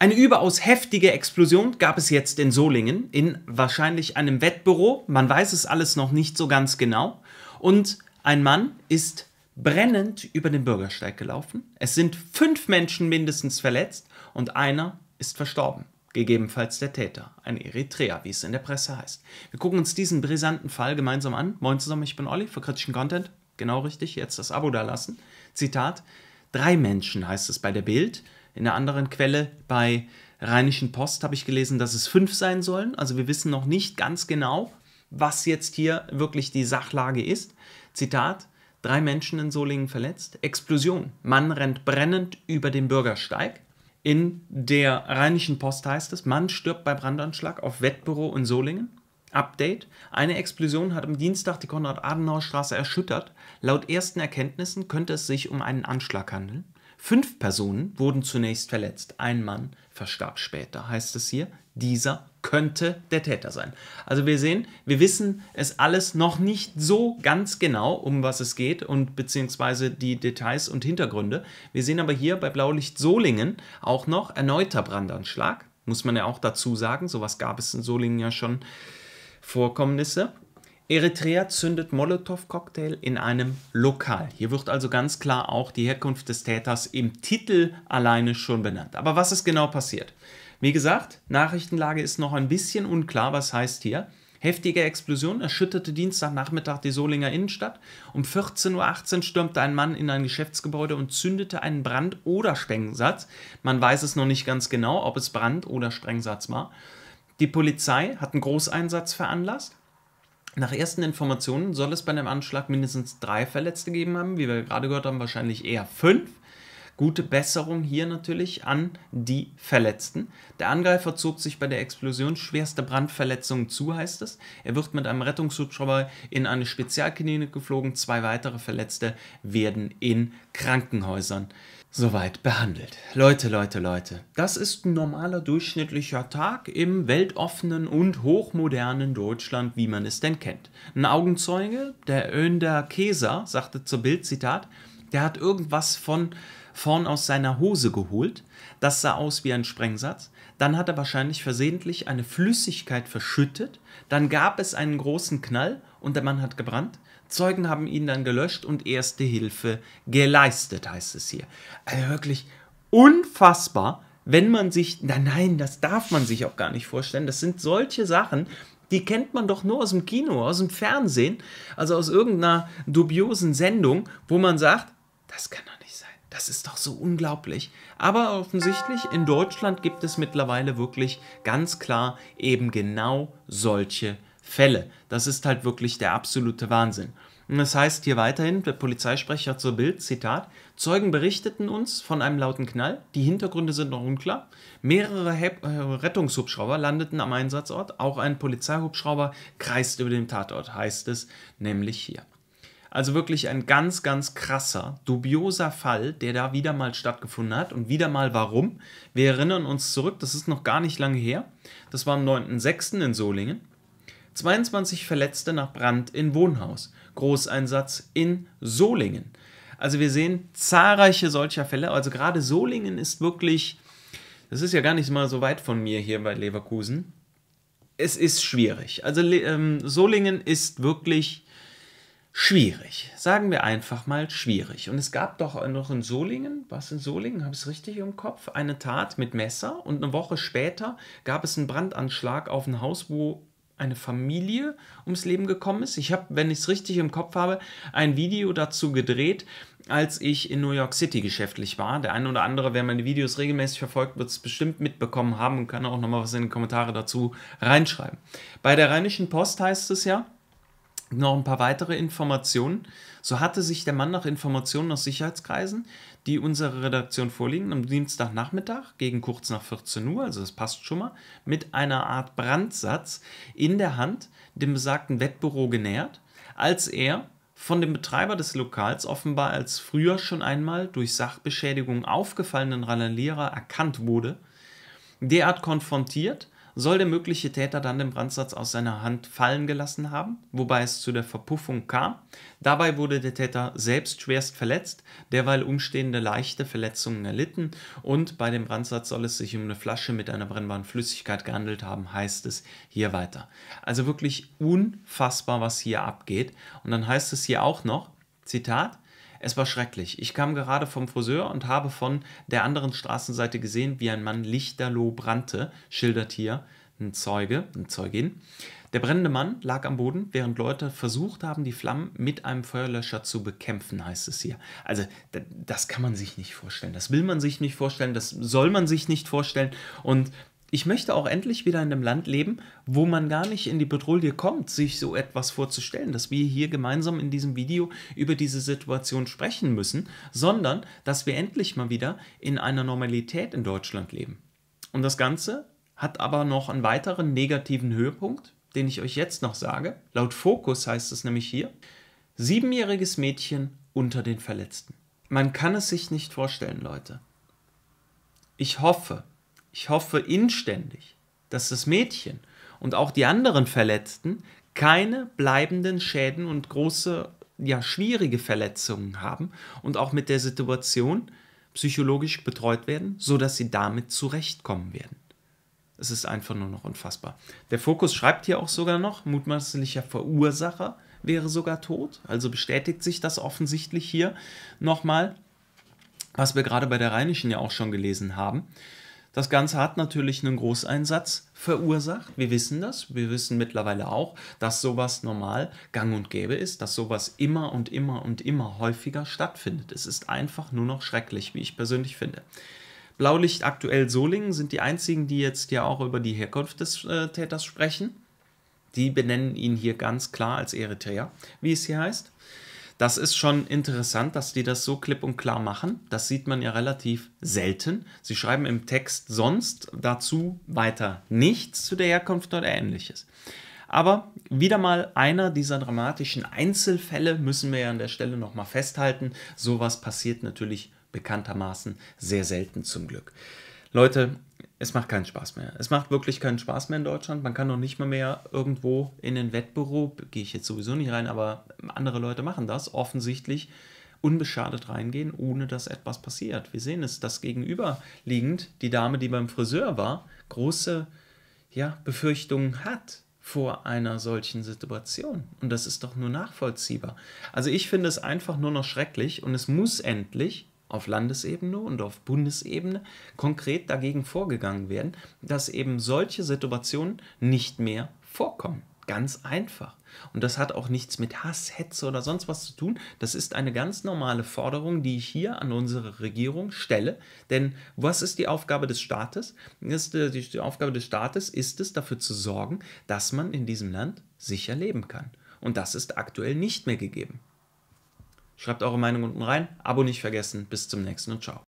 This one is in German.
Eine überaus heftige Explosion gab es jetzt in Solingen, in wahrscheinlich einem Wettbüro, man weiß es alles noch nicht so ganz genau, und ein Mann ist brennend über den Bürgersteig gelaufen. Es sind fünf Menschen mindestens verletzt und einer ist verstorben. Gegebenenfalls der Täter, ein Eritreer, wie es in der Presse heißt. Wir gucken uns diesen brisanten Fall gemeinsam an. Moin zusammen, ich bin Olli für kritischen Content. Genau richtig, jetzt das Abo da lassen. Zitat: Drei Menschen heißt es bei der Bild in einer anderen Quelle bei Rheinischen Post habe ich gelesen, dass es fünf sein sollen. Also wir wissen noch nicht ganz genau, was jetzt hier wirklich die Sachlage ist. Zitat, drei Menschen in Solingen verletzt, Explosion, Mann rennt brennend über den Bürgersteig. In der Rheinischen Post heißt es, Mann stirbt bei Brandanschlag auf Wettbüro in Solingen. Update. Eine Explosion hat am Dienstag die Konrad-Adenauer-Straße erschüttert. Laut ersten Erkenntnissen könnte es sich um einen Anschlag handeln. Fünf Personen wurden zunächst verletzt. Ein Mann verstarb später, heißt es hier. Dieser könnte der Täter sein. Also wir sehen, wir wissen es alles noch nicht so ganz genau, um was es geht und beziehungsweise die Details und Hintergründe. Wir sehen aber hier bei Blaulicht Solingen auch noch erneuter Brandanschlag. Muss man ja auch dazu sagen, sowas gab es in Solingen ja schon Vorkommnisse. Eritrea zündet Molotow-Cocktail in einem Lokal. Hier wird also ganz klar auch die Herkunft des Täters im Titel alleine schon benannt. Aber was ist genau passiert? Wie gesagt, Nachrichtenlage ist noch ein bisschen unklar, was heißt hier. Heftige Explosion erschütterte Dienstagnachmittag die Solinger Innenstadt. Um 14.18 Uhr stürmte ein Mann in ein Geschäftsgebäude und zündete einen Brand- oder Sprengsatz. Man weiß es noch nicht ganz genau, ob es Brand- oder Sprengsatz war. Die Polizei hat einen Großeinsatz veranlasst. Nach ersten Informationen soll es bei dem Anschlag mindestens drei Verletzte gegeben haben, wie wir gerade gehört haben, wahrscheinlich eher fünf. Gute Besserung hier natürlich an die Verletzten. Der Angreifer zog sich bei der Explosion schwerste Brandverletzungen zu, heißt es. Er wird mit einem Rettungshubschrauber in eine Spezialklinik geflogen. Zwei weitere Verletzte werden in Krankenhäusern soweit behandelt. Leute, Leute, Leute, das ist ein normaler durchschnittlicher Tag im weltoffenen und hochmodernen Deutschland, wie man es denn kennt. Ein Augenzeuge, der Önder Käser, sagte zur Bild, Zitat, der hat irgendwas von vorn aus seiner Hose geholt. Das sah aus wie ein Sprengsatz. Dann hat er wahrscheinlich versehentlich eine Flüssigkeit verschüttet. Dann gab es einen großen Knall und der Mann hat gebrannt. Zeugen haben ihn dann gelöscht und erste Hilfe geleistet, heißt es hier. Also wirklich unfassbar, wenn man sich, nein, nein, das darf man sich auch gar nicht vorstellen. Das sind solche Sachen, die kennt man doch nur aus dem Kino, aus dem Fernsehen, also aus irgendeiner dubiosen Sendung, wo man sagt, das kann doch nicht sein. Das ist doch so unglaublich. Aber offensichtlich, in Deutschland gibt es mittlerweile wirklich ganz klar eben genau solche Fälle. Das ist halt wirklich der absolute Wahnsinn. Und das heißt hier weiterhin, der Polizeisprecher zur Bild, Zitat, Zeugen berichteten uns von einem lauten Knall, die Hintergründe sind noch unklar. Mehrere He äh, Rettungshubschrauber landeten am Einsatzort, auch ein Polizeihubschrauber kreist über dem Tatort, heißt es nämlich hier. Also wirklich ein ganz, ganz krasser, dubioser Fall, der da wieder mal stattgefunden hat und wieder mal warum. Wir erinnern uns zurück, das ist noch gar nicht lange her. Das war am 9.06. in Solingen. 22 Verletzte nach Brand in Wohnhaus. Großeinsatz in Solingen. Also wir sehen zahlreiche solcher Fälle. Also gerade Solingen ist wirklich, das ist ja gar nicht mal so weit von mir hier bei Leverkusen. Es ist schwierig. Also ähm, Solingen ist wirklich schwierig. Sagen wir einfach mal schwierig. Und es gab doch noch in Solingen, was in Solingen, habe ich es richtig im Kopf, eine Tat mit Messer und eine Woche später gab es einen Brandanschlag auf ein Haus, wo eine Familie ums Leben gekommen ist. Ich habe, wenn ich es richtig im Kopf habe, ein Video dazu gedreht, als ich in New York City geschäftlich war. Der eine oder andere, wer meine Videos regelmäßig verfolgt, wird es bestimmt mitbekommen haben und kann auch nochmal was in die Kommentare dazu reinschreiben. Bei der Rheinischen Post heißt es ja, noch ein paar weitere Informationen. So hatte sich der Mann nach Informationen aus Sicherheitskreisen, die unserer Redaktion vorliegen, am Dienstagnachmittag gegen kurz nach 14 Uhr, also das passt schon mal, mit einer Art Brandsatz in der Hand dem besagten Wettbüro genähert, als er von dem Betreiber des Lokals offenbar als früher schon einmal durch Sachbeschädigung aufgefallenen Randalierer erkannt wurde, derart konfrontiert soll der mögliche Täter dann den Brandsatz aus seiner Hand fallen gelassen haben, wobei es zu der Verpuffung kam. Dabei wurde der Täter selbst schwerst verletzt, derweil Umstehende leichte Verletzungen erlitten und bei dem Brandsatz soll es sich um eine Flasche mit einer brennbaren Flüssigkeit gehandelt haben, heißt es hier weiter. Also wirklich unfassbar, was hier abgeht. Und dann heißt es hier auch noch, Zitat, es war schrecklich. Ich kam gerade vom Friseur und habe von der anderen Straßenseite gesehen, wie ein Mann lichterloh brannte, schildert hier ein Zeuge, ein Zeugin. Der brennende Mann lag am Boden, während Leute versucht haben, die Flammen mit einem Feuerlöscher zu bekämpfen, heißt es hier. Also das kann man sich nicht vorstellen, das will man sich nicht vorstellen, das soll man sich nicht vorstellen und ich möchte auch endlich wieder in einem Land leben, wo man gar nicht in die Bedrohung kommt, sich so etwas vorzustellen, dass wir hier gemeinsam in diesem Video über diese Situation sprechen müssen, sondern dass wir endlich mal wieder in einer Normalität in Deutschland leben. Und das Ganze hat aber noch einen weiteren negativen Höhepunkt, den ich euch jetzt noch sage. Laut Fokus heißt es nämlich hier, siebenjähriges Mädchen unter den Verletzten. Man kann es sich nicht vorstellen, Leute. Ich hoffe, ich hoffe inständig, dass das Mädchen und auch die anderen Verletzten keine bleibenden Schäden und große, ja, schwierige Verletzungen haben und auch mit der Situation psychologisch betreut werden, sodass sie damit zurechtkommen werden. Es ist einfach nur noch unfassbar. Der Fokus schreibt hier auch sogar noch, mutmaßlicher Verursacher wäre sogar tot. Also bestätigt sich das offensichtlich hier nochmal, was wir gerade bei der Rheinischen ja auch schon gelesen haben. Das Ganze hat natürlich einen Großeinsatz verursacht. Wir wissen das. Wir wissen mittlerweile auch, dass sowas normal gang und gäbe ist, dass sowas immer und immer und immer häufiger stattfindet. Es ist einfach nur noch schrecklich, wie ich persönlich finde. Blaulicht aktuell Solingen sind die einzigen, die jetzt ja auch über die Herkunft des äh, Täters sprechen. Die benennen ihn hier ganz klar als Eritreer, wie es hier heißt. Das ist schon interessant, dass die das so klipp und klar machen. Das sieht man ja relativ selten. Sie schreiben im Text sonst dazu weiter nichts zu der Herkunft oder ähnliches. Aber wieder mal einer dieser dramatischen Einzelfälle müssen wir ja an der Stelle nochmal festhalten. Sowas passiert natürlich bekanntermaßen sehr selten zum Glück. Leute, es macht keinen Spaß mehr. Es macht wirklich keinen Spaß mehr in Deutschland. Man kann noch nicht mal mehr irgendwo in ein Wettbüro, gehe ich jetzt sowieso nicht rein, aber andere Leute machen das offensichtlich unbeschadet reingehen, ohne dass etwas passiert. Wir sehen es, dass gegenüberliegend die Dame, die beim Friseur war, große ja, Befürchtungen hat vor einer solchen Situation. Und das ist doch nur nachvollziehbar. Also ich finde es einfach nur noch schrecklich und es muss endlich, auf Landesebene und auf Bundesebene konkret dagegen vorgegangen werden, dass eben solche Situationen nicht mehr vorkommen. Ganz einfach. Und das hat auch nichts mit Hass, Hetze oder sonst was zu tun. Das ist eine ganz normale Forderung, die ich hier an unsere Regierung stelle. Denn was ist die Aufgabe des Staates? Ist, äh, die Aufgabe des Staates ist es, dafür zu sorgen, dass man in diesem Land sicher leben kann. Und das ist aktuell nicht mehr gegeben. Schreibt eure Meinung unten rein. Abo nicht vergessen. Bis zum nächsten und ciao.